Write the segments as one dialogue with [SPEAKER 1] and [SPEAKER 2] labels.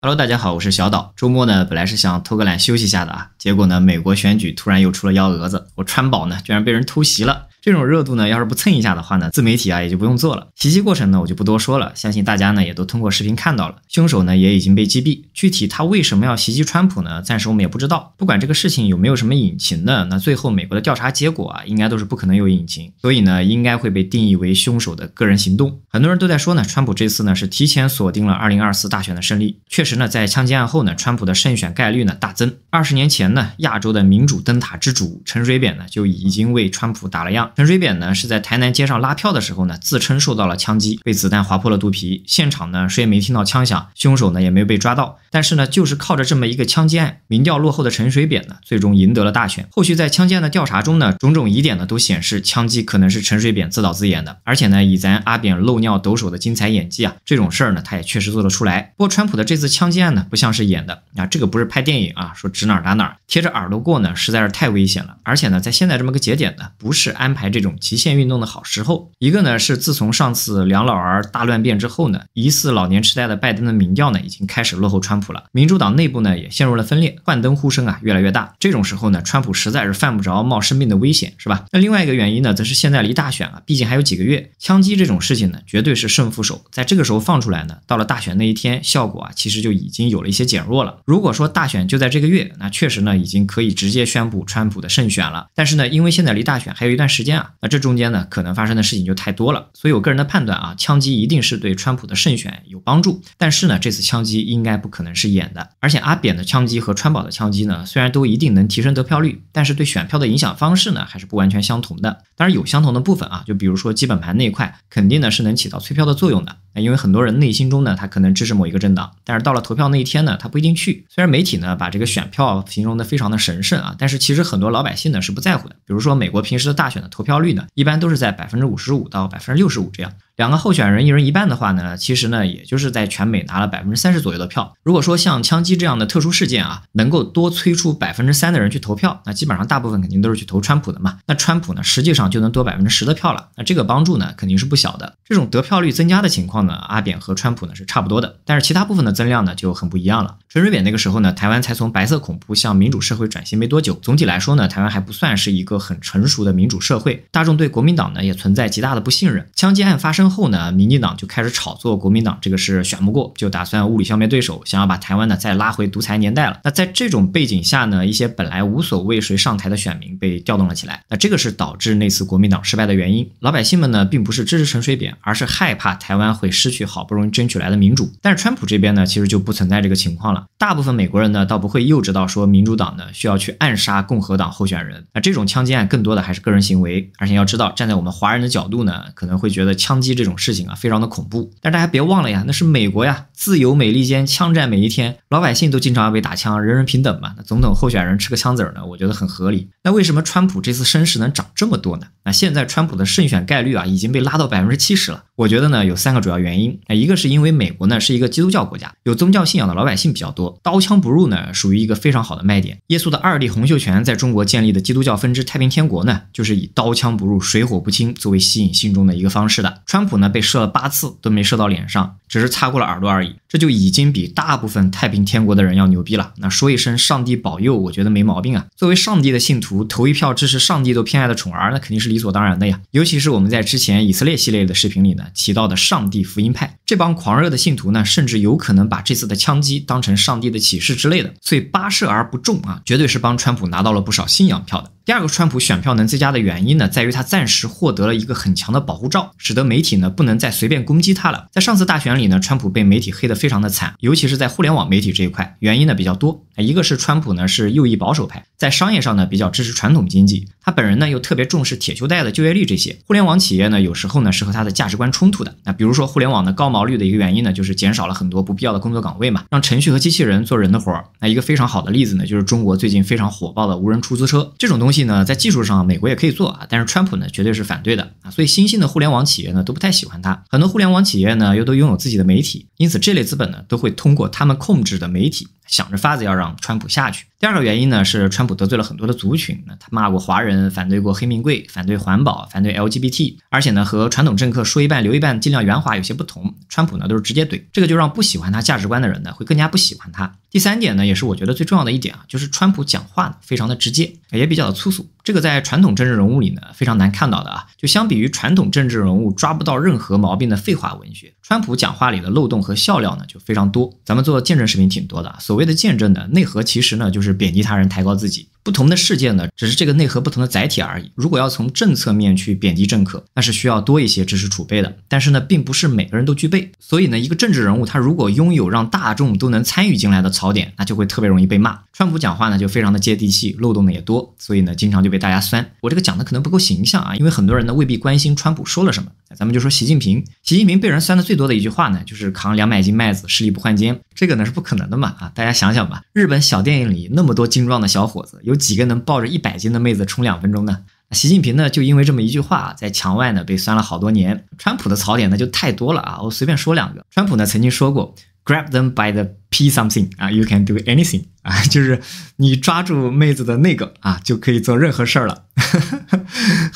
[SPEAKER 1] Hello，大家好，我是小岛。周末呢，本来是想偷个懒休息一下的啊，结果呢，美国选举突然又出了幺蛾子，我川宝呢，居然被人偷袭了。这种热度呢，要是不蹭一下的话呢，自媒体啊也就不用做了。袭击过程呢，我就不多说了，相信大家呢也都通过视频看到了。凶手呢也已经被击毙，具体他为什么要袭击川普呢？暂时我们也不知道。不管这个事情有没有什么隐情的，那最后美国的调查结果啊，应该都是不可能有隐情，所以呢，应该会被定义为凶手的个人行动。很多人都在说呢，川普这次呢是提前锁定了二零二四大选的胜利。确实呢，在枪击案后呢，川普的胜选概率呢大增。二十年前呢，亚洲的民主灯塔之主陈水扁呢就已经为川普打了样。陈水扁呢是在台南街上拉票的时候呢，自称受到了枪击，被子弹划破了肚皮。现场呢谁也没听到枪响，凶手呢也没有被抓到。但是呢，就是靠着这么一个枪击案，民调落后的陈水扁呢，最终赢得了大选。后续在枪击案的调查中呢，种种疑点呢都显示枪击可能是陈水扁自导自演的。而且呢，以咱阿扁漏尿抖手的精彩演技啊，这种事儿呢，他也确实做得出来。不过川普的这次枪击案呢，不像是演的啊，这个不是拍电影啊，说指哪打哪，贴着耳朵过呢，实在是太危险了。而且呢，在现在这么个节点呢，不是安。排。排这种极限运动的好时候，一个呢是自从上次两老儿大乱变之后呢，疑似老年痴呆的拜登的民调呢已经开始落后川普了，民主党内部呢也陷入了分裂，换灯呼声啊越来越大。这种时候呢，川普实在是犯不着冒生命的危险，是吧？那另外一个原因呢，则是现在离大选啊，毕竟还有几个月，枪击这种事情呢，绝对是胜负手，在这个时候放出来呢，到了大选那一天，效果啊其实就已经有了一些减弱了。如果说大选就在这个月，那确实呢已经可以直接宣布川普的胜选了。但是呢，因为现在离大选还有一段时间。那这中间呢，可能发生的事情就太多了。所以我个人的判断啊，枪击一定是对川普的胜选有帮助。但是呢，这次枪击应该不可能是演的。而且阿扁的枪击和川宝的枪击呢，虽然都一定能提升得票率，但是对选票的影响方式呢，还是不完全相同的。当然有相同的部分啊，就比如说基本盘那一块，肯定呢是能起到催票的作用的。那因为很多人内心中呢，他可能支持某一个政党，但是到了投票那一天呢，他不一定去。虽然媒体呢把这个选票形容的非常的神圣啊，但是其实很多老百姓呢是不在乎的。比如说美国平时的大选的。投票率呢，一般都是在百分之五十五到百分之六十五这样。两个候选人一人一半的话呢，其实呢，也就是在全美拿了百分之三十左右的票。如果说像枪击这样的特殊事件啊，能够多催出百分之三的人去投票，那基本上大部分肯定都是去投川普的嘛。那川普呢，实际上就能多百分之十的票了。那这个帮助呢，肯定是不小的。这种得票率增加的情况呢，阿扁和川普呢是差不多的，但是其他部分的增量呢就很不一样了。陈水扁那个时候呢，台湾才从白色恐怖向民主社会转型没多久，总体来说呢，台湾还不算是一个很成熟的民主社会，大众对国民党呢也存在极大的不信任。枪击案发生。后呢，民进党就开始炒作国民党，这个是选不过，就打算物理消灭对手，想要把台湾呢再拉回独裁年代了。那在这种背景下呢，一些本来无所谓谁上台的选民被调动了起来。那这个是导致那次国民党失败的原因。老百姓们呢，并不是支持陈水扁，而是害怕台湾会失去好不容易争取来的民主。但是川普这边呢，其实就不存在这个情况了。大部分美国人呢，倒不会幼稚到说民主党呢需要去暗杀共和党候选人。那这种枪击案更多的还是个人行为，而且要知道，站在我们华人的角度呢，可能会觉得枪击。这种事情啊，非常的恐怖。但大家别忘了呀，那是美国呀，自由美利坚，枪战每一天，老百姓都经常要被打枪，人人平等嘛。那总统候选人吃个枪子儿呢，我觉得很合理。那为什么川普这次声势能涨这么多呢？那现在川普的胜选概率啊，已经被拉到百分之七十了。我觉得呢，有三个主要原因。那一个是因为美国呢，是一个基督教国家，有宗教信仰的老百姓比较多，刀枪不入呢，属于一个非常好的卖点。耶稣的二弟洪秀全在中国建立的基督教分支太平天国呢，就是以刀枪不入、水火不侵作为吸引信众的一个方式的。川。川普呢被射了八次都没射到脸上，只是擦过了耳朵而已，这就已经比大部分太平天国的人要牛逼了。那说一声上帝保佑，我觉得没毛病啊。作为上帝的信徒，投一票支持上帝都偏爱的宠儿，那肯定是理所当然的呀。尤其是我们在之前以色列系列的视频里呢提到的上帝福音派这帮狂热的信徒呢，甚至有可能把这次的枪击当成上帝的启示之类的。所以八射而不中啊，绝对是帮川普拿到了不少信仰票的。第二个，川普选票能增加的原因呢，在于他暂时获得了一个很强的保护罩，使得媒体。体呢不能再随便攻击他了。在上次大选里呢，川普被媒体黑得非常的惨，尤其是在互联网媒体这一块，原因呢比较多。一个是川普呢是右翼保守派，在商业上呢比较支持传统经济。他本人呢又特别重视铁锈带的就业率，这些互联网企业呢有时候呢是和他的价值观冲突的。那比如说互联网的高毛率的一个原因呢，就是减少了很多不必要的工作岗位嘛，让程序和机器人做人的活儿。那一个非常好的例子呢，就是中国最近非常火爆的无人出租车这种东西呢，在技术上美国也可以做啊，但是川普呢绝对是反对的啊，所以新兴的互联网企业呢都不太喜欢他。很多互联网企业呢又都拥有自己的媒体，因此这类资本呢都会通过他们控制的媒体。想着法子要让川普下去。第二个原因呢，是川普得罪了很多的族群，他骂过华人，反对过黑名贵，反对环保，反对 LGBT，而且呢，和传统政客说一半留一半，尽量圆滑有些不同。川普呢，都是直接怼，这个就让不喜欢他价值观的人呢，会更加不喜欢他。第三点呢，也是我觉得最重要的一点啊，就是川普讲话呢，非常的直接，也比较的粗俗。这个在传统政治人物里呢，非常难看到的啊。就相比于传统政治人物抓不到任何毛病的废话文学，川普讲话里的漏洞和笑料呢，就非常多。咱们做见证视频挺多的，所谓的见证呢，内核其实呢，就是贬低他人，抬高自己。不同的事件呢，只是这个内核不同的载体而已。如果要从政策面去贬低政客，那是需要多一些知识储备的。但是呢，并不是每个人都具备。所以呢，一个政治人物他如果拥有让大众都能参与进来的槽点，那就会特别容易被骂。川普讲话呢就非常的接地气，漏洞呢也多，所以呢经常就被大家酸。我这个讲的可能不够形象啊，因为很多人呢未必关心川普说了什么。咱们就说习近平，习近平被人酸的最多的一句话呢，就是扛两百斤麦子，势力不换肩。这个呢是不可能的嘛啊，大家想想吧。日本小电影里那么多精壮的小伙子，有。几个能抱着一百斤的妹子冲两分钟呢？习近平呢，就因为这么一句话，在墙外呢被酸了好多年。川普的槽点呢就太多了啊！我随便说两个，川普呢曾经说过，grab them by the p something 啊，you can do anything 啊，就是你抓住妹子的那个啊，就可以做任何事儿了。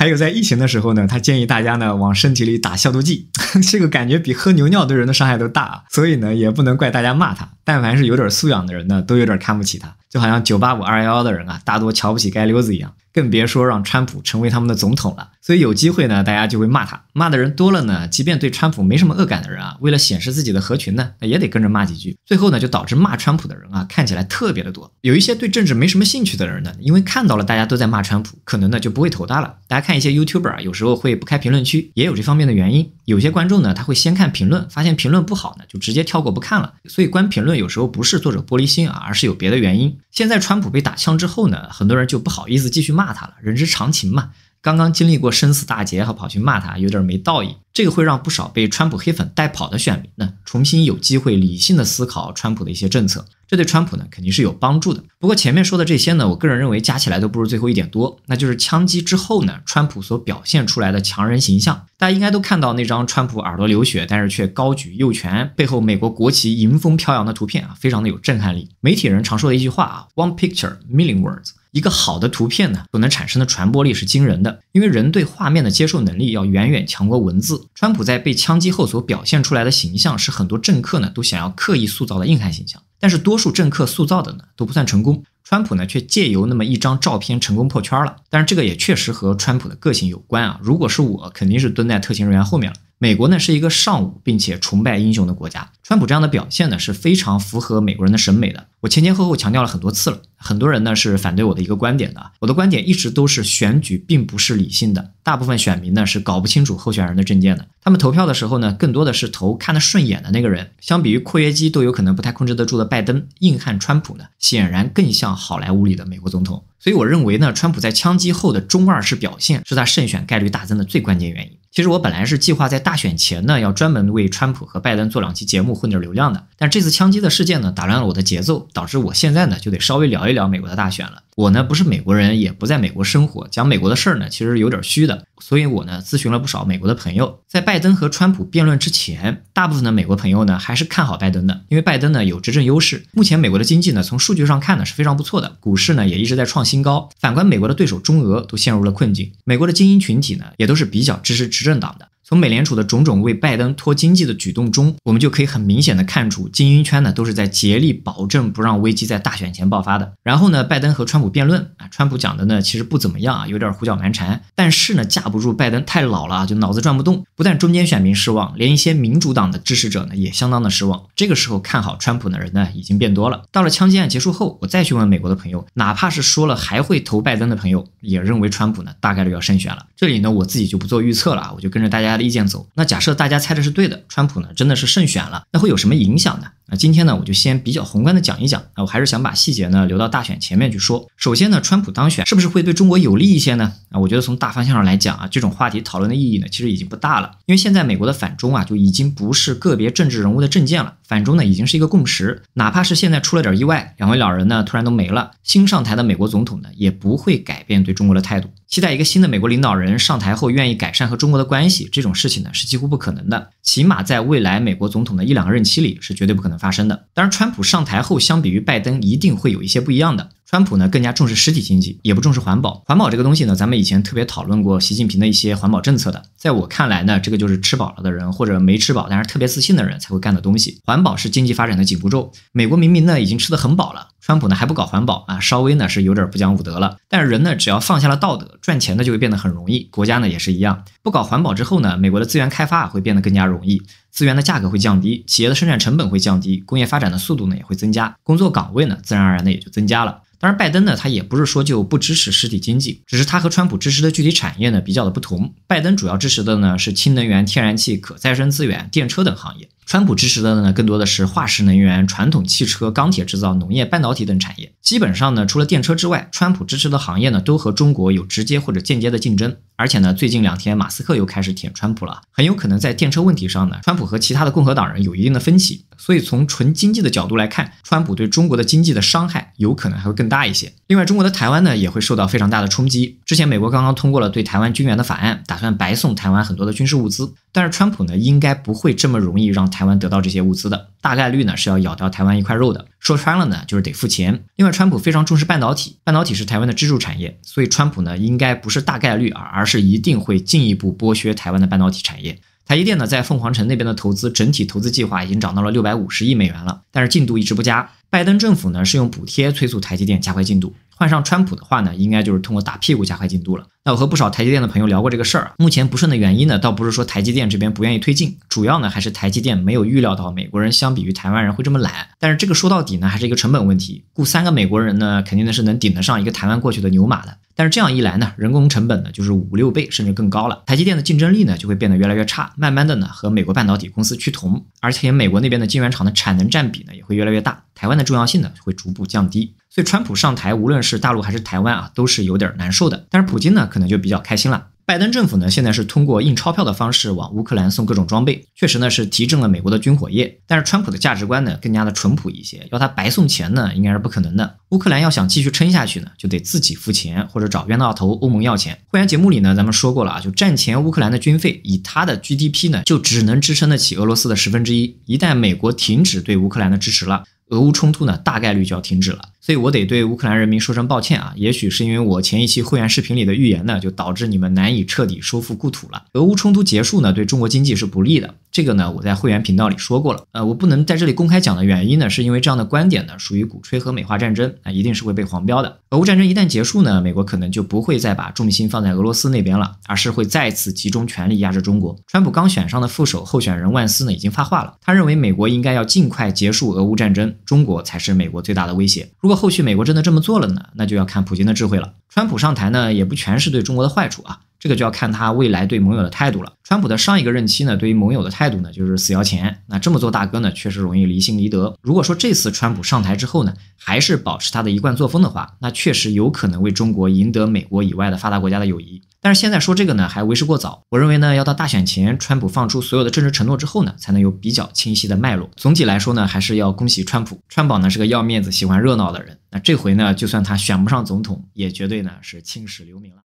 [SPEAKER 1] 还有在疫情的时候呢，他建议大家呢往身体里打消毒剂，这个感觉比喝牛尿对人的伤害都大，所以呢也不能怪大家骂他。但凡是有点素养的人呢，都有点看不起他，就好像九八五二幺幺的人啊，大多瞧不起街溜子一样，更别说让川普成为他们的总统了。所以有机会呢，大家就会骂他。骂的人多了呢，即便对川普没什么恶感的人啊，为了显示自己的合群呢，那也得跟着骂几句。最后呢，就导致骂川普的人啊，看起来特别的多。有一些对政治没什么兴趣的人呢，因为看到了大家都在骂川普，可能呢就不会头大了。大家看一些 YouTuber 啊，有时候会不开评论区，也有这方面的原因。有些观众呢，他会先看评论，发现评论不好呢，就直接跳过不看了。所以，关评论有时候不是作者玻璃心啊，而是有别的原因。现在川普被打枪之后呢，很多人就不好意思继续骂他了，人之常情嘛。刚刚经历过生死大劫还跑去骂他，有点没道义。这个会让不少被川普黑粉带跑的选民呢，重新有机会理性的思考川普的一些政策，这对川普呢肯定是有帮助的。不过前面说的这些呢，我个人认为加起来都不如最后一点多，那就是枪击之后呢，川普所表现出来的强人形象。大家应该都看到那张川普耳朵流血，但是却高举右拳，背后美国国旗迎风飘扬的图片啊，非常的有震撼力。媒体人常说的一句话啊，One picture, million words。一个好的图片呢，所能产生的传播力是惊人的，因为人对画面的接受能力要远远强过文字。川普在被枪击后所表现出来的形象，是很多政客呢都想要刻意塑造的硬汉形象，但是多数政客塑造的呢都不算成功。川普呢却借由那么一张照片成功破圈了，但是这个也确实和川普的个性有关啊。如果是我，肯定是蹲在特勤人员后面了。美国呢是一个尚武并且崇拜英雄的国家，川普这样的表现呢是非常符合美国人的审美的。我前前后后强调了很多次了，很多人呢是反对我的一个观点的。我的观点一直都是选举并不是理性的，大部分选民呢是搞不清楚候选人的政见的。他们投票的时候呢更多的是投看得顺眼的那个人。相比于括约肌都有可能不太控制得住的拜登，硬汉川普呢显然更像好莱坞里的美国总统。所以我认为呢，川普在枪击后的中二式表现是他胜选概率大增的最关键原因。其实我本来是计划在大选前呢，要专门为川普和拜登做两期节目，混点流量的。但这次枪击的事件呢，打乱了我的节奏，导致我现在呢，就得稍微聊一聊美国的大选了。我呢不是美国人，也不在美国生活，讲美国的事儿呢，其实有点虚的，所以，我呢咨询了不少美国的朋友，在拜登和川普辩论之前，大部分的美国朋友呢还是看好拜登的，因为拜登呢有执政优势。目前美国的经济呢，从数据上看呢是非常不错的，股市呢也一直在创新高。反观美国的对手中俄都陷入了困境，美国的精英群体呢也都是比较支持执政党的。从美联储的种种为拜登托经济的举动中，我们就可以很明显的看出，精英圈呢都是在竭力保证不让危机在大选前爆发的。然后呢，拜登和川普辩论啊，川普讲的呢其实不怎么样啊，有点胡搅蛮缠。但是呢，架不住拜登太老了啊，就脑子转不动。不但中间选民失望，连一些民主党的支持者呢也相当的失望。这个时候看好川普的人呢已经变多了。到了枪击案结束后，我再去问美国的朋友，哪怕是说了还会投拜登的朋友，也认为川普呢大概率要胜选了。这里呢，我自己就不做预测了啊，我就跟着大家。意见走，那假设大家猜的是对的，川普呢真的是胜选了，那会有什么影响呢？那今天呢，我就先比较宏观的讲一讲。啊，我还是想把细节呢留到大选前面去说。首先呢，川普当选是不是会对中国有利一些呢？啊，我觉得从大方向上来讲啊，这种话题讨论的意义呢，其实已经不大了。因为现在美国的反中啊，就已经不是个别政治人物的政见了，反中呢已经是一个共识。哪怕是现在出了点意外，两位老人呢突然都没了，新上台的美国总统呢也不会改变对中国的态度。期待一个新的美国领导人上台后愿意改善和中国的关系，这种事情呢是几乎不可能的。起码在未来美国总统的一两个任期里是绝对不可能发生的。当然，川普上台后，相比于拜登，一定会有一些不一样的。川普呢更加重视实体经济，也不重视环保。环保这个东西呢，咱们以前特别讨论过习近平的一些环保政策的。在我看来呢，这个就是吃饱了的人或者没吃饱但是特别自信的人才会干的东西。环保是经济发展的紧箍咒。美国明明呢已经吃的很饱了。川普呢还不搞环保啊，稍微呢是有点不讲武德了。但是人呢，只要放下了道德，赚钱呢就会变得很容易。国家呢也是一样，不搞环保之后呢，美国的资源开发啊会变得更加容易，资源的价格会降低，企业的生产成本会降低，工业发展的速度呢也会增加，工作岗位呢自然而然的也就增加了。当然，拜登呢，他也不是说就不支持实体经济，只是他和川普支持的具体产业呢比较的不同。拜登主要支持的呢是氢能源、天然气、可再生资源、电车等行业；川普支持的呢更多的是化石能源、传统汽车、钢铁制造、农业、半导体等产业。基本上呢，除了电车之外，川普支持的行业呢都和中国有直接或者间接的竞争。而且呢，最近两天，马斯克又开始舔川普了，很有可能在电车问题上呢，川普和其他的共和党人有一定的分歧。所以从纯经济的角度来看，川普对中国的经济的伤害有可能还会更大一些。另外，中国的台湾呢也会受到非常大的冲击。之前美国刚刚通过了对台湾军援的法案，打算白送台湾很多的军事物资，但是川普呢应该不会这么容易让台湾得到这些物资的，大概率呢是要咬掉台湾一块肉的。说穿了呢就是得付钱。另外，川普非常重视半导体，半导体是台湾的支柱产业，所以川普呢应该不是大概率啊，而是一定会进一步剥削台湾的半导体产业。台积电呢，在凤凰城那边的投资，整体投资计划已经涨到了六百五十亿美元了，但是进度一直不佳。拜登政府呢是用补贴催促台积电加快进度，换上川普的话呢，应该就是通过打屁股加快进度了。那我和不少台积电的朋友聊过这个事儿，目前不顺的原因呢，倒不是说台积电这边不愿意推进，主要呢还是台积电没有预料到美国人相比于台湾人会这么懒。但是这个说到底呢，还是一个成本问题。雇三个美国人呢，肯定呢是能顶得上一个台湾过去的牛马的。但是这样一来呢，人工成本呢就是五六倍甚至更高了，台积电的竞争力呢就会变得越来越差，慢慢的呢和美国半导体公司趋同，而且美国那边的晶圆厂的产能占比呢也会越来越大，台湾。重要性呢会逐步降低，所以川普上台，无论是大陆还是台湾啊，都是有点难受的。但是普京呢，可能就比较开心了。拜登政府呢，现在是通过印钞票的方式往乌克兰送各种装备，确实呢是提振了美国的军火业。但是川普的价值观呢，更加的淳朴一些，要他白送钱呢，应该是不可能的。乌克兰要想继续撑下去呢，就得自己付钱，或者找冤大头欧盟要钱。会员节目里呢，咱们说过了啊，就战前乌克兰的军费以他的 GDP 呢，就只能支撑得起俄罗斯的十分之一。一旦美国停止对乌克兰的支持了，俄乌冲突呢，大概率就要停止了。所以我得对乌克兰人民说声抱歉啊！也许是因为我前一期会员视频里的预言呢，就导致你们难以彻底收复故土了。俄乌冲突结束呢，对中国经济是不利的。这个呢，我在会员频道里说过了。呃，我不能在这里公开讲的原因呢，是因为这样的观点呢，属于鼓吹和美化战争啊，一定是会被黄标的。俄乌战争一旦结束呢，美国可能就不会再把重心放在俄罗斯那边了，而是会再次集中全力压制中国。川普刚选上的副手候选人万斯呢，已经发话了，他认为美国应该要尽快结束俄乌战争，中国才是美国最大的威胁。如果后续美国真的这么做了呢，那就要看普京的智慧了。川普上台呢，也不全是对中国的坏处啊。这个就要看他未来对盟友的态度了。川普的上一个任期呢，对于盟友的态度呢，就是死要钱。那这么做，大哥呢，确实容易离心离德。如果说这次川普上台之后呢，还是保持他的一贯作风的话，那确实有可能为中国赢得美国以外的发达国家的友谊。但是现在说这个呢，还为时过早。我认为呢，要到大选前，川普放出所有的政治承诺之后呢，才能有比较清晰的脉络。总体来说呢，还是要恭喜川普。川宝呢是个要面子、喜欢热闹的人。那这回呢，就算他选不上总统，也绝对呢是青史留名了。